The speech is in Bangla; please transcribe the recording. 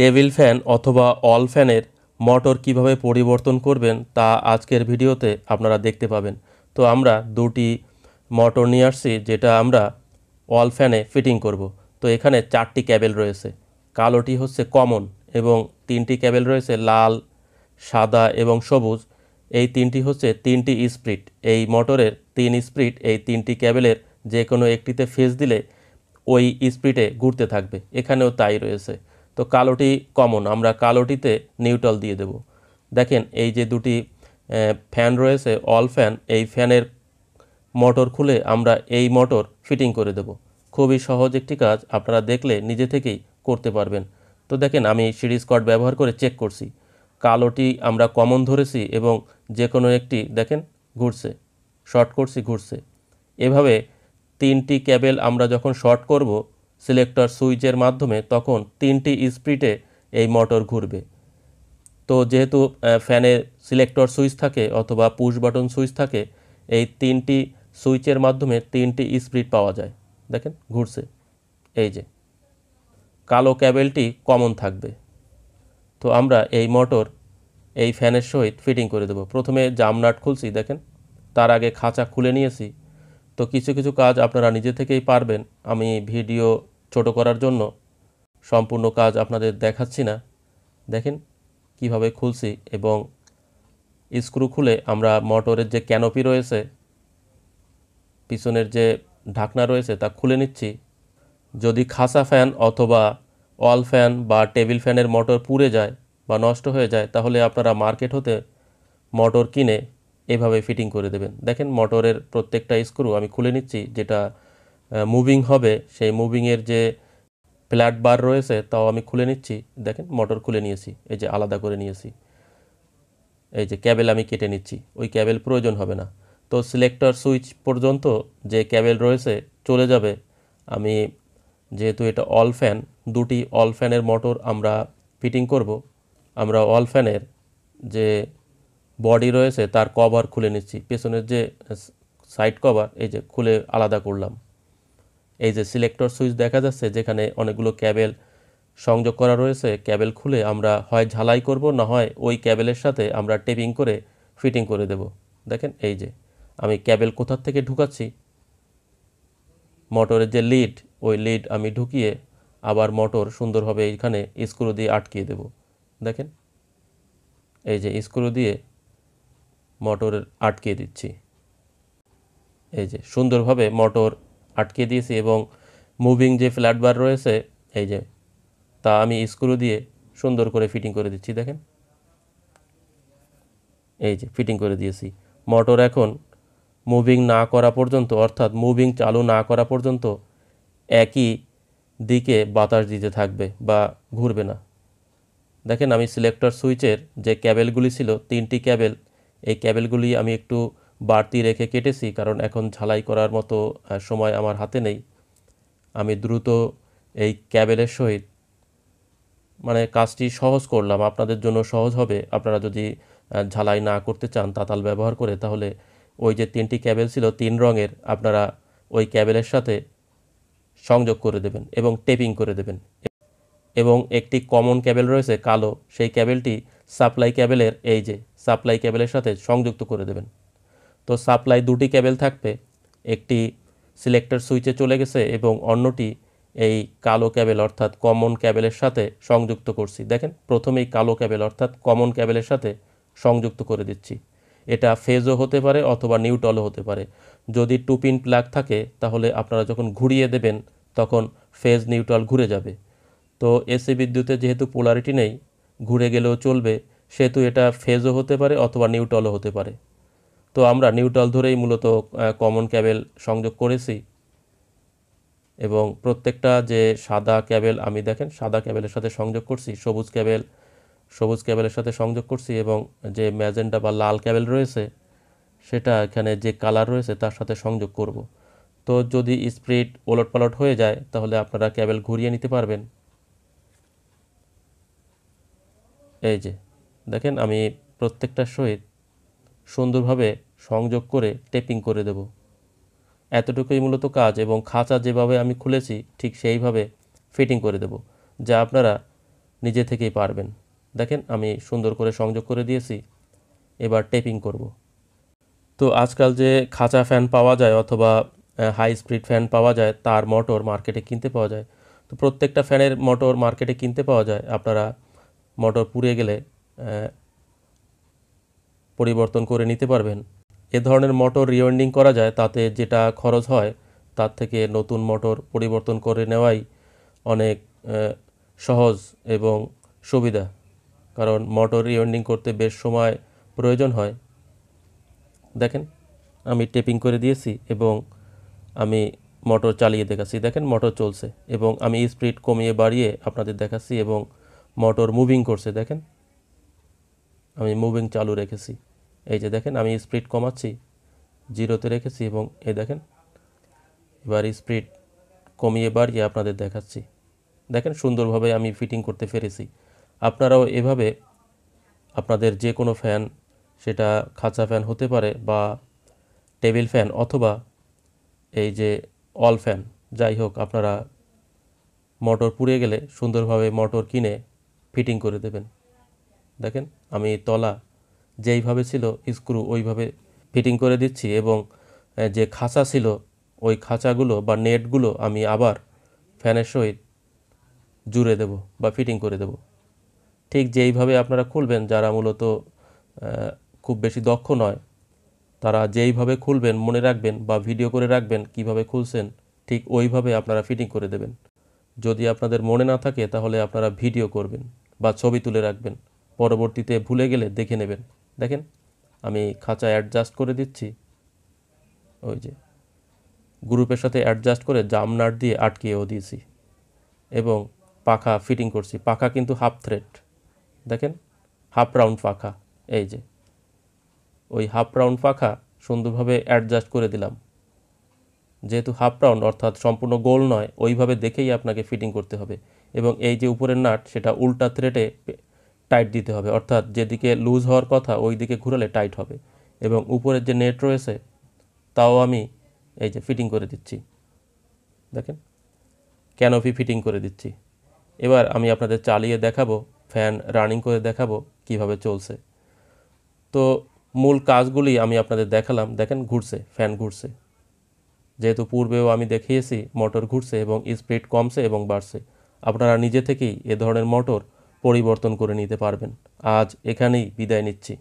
টেবিল ফ্যান অথবা অল ফ্যানের মোটর কিভাবে পরিবর্তন করবেন তা আজকের ভিডিওতে আপনারা দেখতে পাবেন তো আমরা দুটি মোটর নিয়ে আসছি যেটা আমরা অল ফ্যানে ফিটিং করব তো এখানে চারটি ক্যাবেল রয়েছে কালোটি হচ্ছে কমন এবং তিনটি ক্যাবেল রয়েছে লাল সাদা এবং সবুজ এই তিনটি হচ্ছে তিনটি স্প্রিট এই মোটরের তিন স্প্রিট এই তিনটি ক্যাবেলের যে কোনো একটিতে ফেস দিলে ওই স্প্রিটে ঘুরতে থাকবে এখানেও তাই রয়েছে তো কালোটি কমন আমরা কালোটিতে নিউট্রাল দিয়ে দেব দেখেন এই যে দুটি ফ্যান রয়েছে অল ফ্যান এই ফ্যানের মোটর খুলে আমরা এই মোটর ফিটিং করে দেব খুবই সহজ একটি কাজ আপনারা দেখলে নিজে থেকেই করতে পারবেন তো দেখেন আমি সিরিজ কট ব্যবহার করে চেক করছি কালোটি আমরা কমন ধরেছি এবং যে কোনো একটি দেখেন ঘুরছে শর্ট করছি ঘুরছে এভাবে তিনটি ক্যাবেল আমরা যখন শর্ট করবো সিলেক্টর সুইচের মাধ্যমে তখন তিনটি স্প্রিটে এই মোটর ঘুরবে তো যেহেতু ফ্যানের সিলেক্টর সুইচ থাকে অথবা পুশ বাটন সুইচ থাকে এই তিনটি সুইচের মাধ্যমে তিনটি স্প্রিট পাওয়া যায় দেখেন ঘুরছে এই যে কালো ক্যাবেলটি কমন থাকবে তো আমরা এই মোটর এই ফ্যানের সহিত ফিটিং করে দেব প্রথমে জামনাট খুলছি দেখেন তার আগে খাঁচা খুলে নিয়েছি তো কিছু কিছু কাজ আপনারা নিজে থেকেই পারবেন আমি ভিডিও ছোট করার জন্য সম্পূর্ণ কাজ আপনাদের দেখাচ্ছি না দেখেন কিভাবে খুলছি এবং স্ক্রু খুলে আমরা মোটরের যে ক্যানোপি রয়েছে পিছনের যে ঢাকনা রয়েছে তা খুলে নিচ্ছি যদি খাসা ফ্যান অথবা অল ফ্যান বা টেবিল ফ্যানের মোটর পুড়ে যায় বা নষ্ট হয়ে যায় তাহলে আপনারা মার্কেট হতে মোটর কিনে এভাবে ফিটিং করে দেবেন দেখেন মোটরের প্রত্যেকটা স্ক্রু আমি খুলে নিচ্ছি যেটা মুভিং হবে সেই মুভিংয়ের যে ফ্ল্যাট বার রয়েছে তাও আমি খুলে নিচ্ছি দেখেন মোটর খুলে নিয়েছি এই যে আলাদা করে নিয়েছি এই যে ক্যাবেল আমি কেটে নিচ্ছি ওই ক্যাবেল প্রয়োজন হবে না তো সিলেক্টর সুইচ পর্যন্ত যে ক্যাবেল রয়েছে চলে যাবে আমি যেহেতু এটা অল ফ্যান দুটি অল ফ্যানের মোটর আমরা ফিটিং করব আমরা অল ফ্যানের যে বডি রয়েছে তার কভার খুলে নিচ্ছি পেছনের যে সাইড কভার এই যে খুলে আলাদা করলাম এই যে সিলেক্টর সুইচ দেখা যাচ্ছে যেখানে অনেকগুলো ক্যাবেল সংযোগ করা রয়েছে ক্যাবেল খুলে আমরা হয় ঝালাই করব না হয় ওই ক্যাবেলের সাথে আমরা টেপিং করে ফিটিং করে দেব দেখেন এই যে আমি ক্যাবেল কোথার থেকে ঢুকাচ্ছি মোটরের যে লিড ওই লিড আমি ঢুকিয়ে আবার মোটর সুন্দরভাবে এখানে স্ক্রু দিয়ে আটকিয়ে দেব দেখেন এই যে স্ক্রু দিয়ে মোটরের আটকিয়ে দিচ্ছি এই যে সুন্দরভাবে মোটর আটকে দিয়েছি এবং মুভিং যে ফ্ল্যাট বার রয়েছে এই যে তা আমি স্ক্রু দিয়ে সুন্দর করে ফিটিং করে দিচ্ছি দেখেন এই যে ফিটিং করে দিয়েছি মোটর এখন মুভিং না করা পর্যন্ত অর্থাৎ মুভিং চালু না করা পর্যন্ত একই দিকে বাতাস দিতে থাকবে বা ঘুরবে না দেখেন আমি সিলেক্টর সুইচের যে ক্যাবেলগুলি ছিল তিনটি ক্যাবেল এই ক্যাবেলগুলি আমি একটু বাড়তি রেখে কেটেছি কারণ এখন ঝালাই করার মতো সময় আমার হাতে নেই আমি দ্রুত এই ক্যাবেলের সহিত মানে কাজটি সহজ করলাম আপনাদের জন্য সহজ হবে আপনারা যদি ঝালাই না করতে চান তাতাল ব্যবহার করে তাহলে ওই যে তিনটি ক্যাবেল ছিল তিন রঙের আপনারা ওই ক্যাবেলের সাথে সংযোগ করে দেবেন এবং টেপিং করে দেবেন এবং একটি কমন ক্যাবেল রয়েছে কালো সেই ক্যাবেলটি সাপ্লাই ক্যাবেলের এই যে সাপ্লাই ক্যাবেলের সাথে সংযুক্ত করে দেবেন তো সাপ্লাই দুটি ক্যাবেল থাকবে একটি সিলেক্টর সুইচে চলে গেছে এবং অন্যটি এই কালো ক্যাবেল অর্থাৎ কমন ক্যাবেলের সাথে সংযুক্ত করছি দেখেন প্রথমেই কালো ক্যাবেল অর্থাৎ কমন ক্যাবেলের সাথে সংযুক্ত করে দিচ্ছি এটা ফেজও হতে পারে অথবা নিউটলও হতে পারে যদি টু পিন প্লাগ থাকে তাহলে আপনারা যখন ঘুরিয়ে দেবেন তখন ফেজ নিউট্রাল ঘুরে যাবে তো এসি বিদ্যুতে যেহেতু পোলারিটি নেই ঘুরে গেলেও চলবে সেহেতু এটা ফেজও হতে পারে অথবা নিউটলও হতে পারে তো আমরা নিউট্রাল ধরেই মূলত কমন ক্যাবেল সংযোগ করেছি এবং প্রত্যেকটা যে সাদা ক্যাবেল আমি দেখেন সাদা ক্যাবেলের সাথে সংযোগ করছি সবুজ ক্যাবেল সবুজ ক্যাবেলের সাথে সংযোগ করছি এবং যে ম্যাজেন্ডা বা লাল ক্যাবেল রয়েছে সেটা এখানে যে কালার রয়েছে তার সাথে সংযোগ করব তো যদি স্প্রিড ওলট পালট হয়ে যায় তাহলে আপনারা ক্যাবেল ঘুরিয়ে নিতে পারবেন এই যে দেখেন আমি প্রত্যেকটার সহিত সুন্দরভাবে সংযোগ করে টেপিং করে দেব এতটুকুই মূলত কাজ এবং খাঁচা যেভাবে আমি খুলেছি ঠিক সেইভাবে ফিটিং করে দেব যা আপনারা নিজে থেকেই পারবেন দেখেন আমি সুন্দর করে সংযোগ করে দিয়েছি এবার টেপিং করব তো আজকাল যে খাঁচা ফ্যান পাওয়া যায় অথবা হাই স্পিড ফ্যান পাওয়া যায় তার মোটর মার্কেটে কিনতে পাওয়া যায় তো প্রত্যেকটা ফ্যানের মোটর মার্কেটে কিনতে পাওয়া যায় আপনারা মোটর পুড়ে গেলে পরিবর্তন করে নিতে পারবেন এ ধরনের মোটর রিওয়েন্ডিং করা যায় তাতে যেটা খরচ হয় তার থেকে নতুন মোটর পরিবর্তন করে নেওয়াই অনেক সহজ এবং সুবিধা কারণ মোটর রিওয়েন্ডিং করতে বেশ সময় প্রয়োজন হয় দেখেন আমি টেপিং করে দিয়েছি এবং আমি মোটর চালিয়ে দেখাচ্ছি দেখেন মোটর চলছে এবং আমি স্পিড কমিয়ে বাড়িয়ে আপনাদের দেখাচ্ছি এবং মোটর মুভিং করছে দেখেন আমি মুভিং চালু রেখেছি এই যে দেখেন আমি স্পিড কমাচ্ছি জিরোতে রেখেছি এবং এই দেখেন এবার স্পিড কমিয়ে বাড়িয়ে আপনাদের দেখাচ্ছি দেখেন সুন্দরভাবে আমি ফিটিং করতে পেরেছি আপনারাও এভাবে আপনাদের যে কোনো ফ্যান সেটা খাঁচা ফ্যান হতে পারে বা টেবিল ফ্যান অথবা এই যে অল ফ্যান যাই হোক আপনারা মোটর পুড়ে গেলে সুন্দরভাবে মোটর কিনে ফিটিং করে দেবেন দেখেন আমি তলা যেইভাবে ছিল স্ক্রু ওইভাবে ফিটিং করে দিচ্ছি এবং যে খাঁচা ছিল ওই খাঁচাগুলো বা নেটগুলো আমি আবার ফ্যানের সহিত জুড়ে দেব বা ফিটিং করে দেব ঠিক যেইভাবে আপনারা খুলবেন যারা মূলত খুব বেশি দক্ষ নয় তারা যেইভাবে খুলবেন মনে রাখবেন বা ভিডিও করে রাখবেন কিভাবে খুলছেন ঠিক ওইভাবে আপনারা ফিটিং করে দেবেন যদি আপনাদের মনে না থাকে তাহলে আপনারা ভিডিও করবেন বা ছবি তুলে রাখবেন পরবর্তীতে ভুলে গেলে দেখে নেবেন দেখেন আমি খাঁচা অ্যাডজাস্ট করে দিচ্ছি ওই যে গ্রুপের সাথে অ্যাডজাস্ট করে জামনার দিয়ে আটকিয়েও দিয়েছি এবং পাখা ফিটিং করছি পাখা কিন্তু হাফ থ্রেড দেখেন হাফ রাউন্ড পাখা এই যে ওই হাফ রাউন্ড পাখা সুন্দরভাবে অ্যাডজাস্ট করে দিলাম যেহেতু হাফ রাউন্ড অর্থাৎ সম্পূর্ণ গোল নয় ওইভাবে দেখেই আপনাকে ফিটিং করতে হবে এবং এই যে উপরের নাট সেটা উল্টা থ্রেটে টাইট দিতে হবে অর্থাৎ যেদিকে লুজ হওয়ার কথা ওই দিকে ঘুরালে টাইট হবে এবং উপরের যে নেট রয়েছে তাও আমি এই যে ফিটিং করে দিচ্ছি দেখেন ক্যানোপি ফিটিং করে দিচ্ছি এবার আমি আপনাদের চালিয়ে দেখাবো ফ্যান রানিং করে দেখাবো কিভাবে চলছে তো মূল কাজগুলি আমি আপনাদের দেখালাম দেখেন ঘুরছে ফ্যান ঘুরছে যেহেতু পূর্বেও আমি দেখিয়েছি মোটর ঘুরছে এবং স্পিড কমছে এবং বাড়ছে আপনারা নিজে থেকেই এ ধরনের মোটর পরিবর্তন করে নিতে পারবেন আজ এখানেই বিদায় নিচ্ছি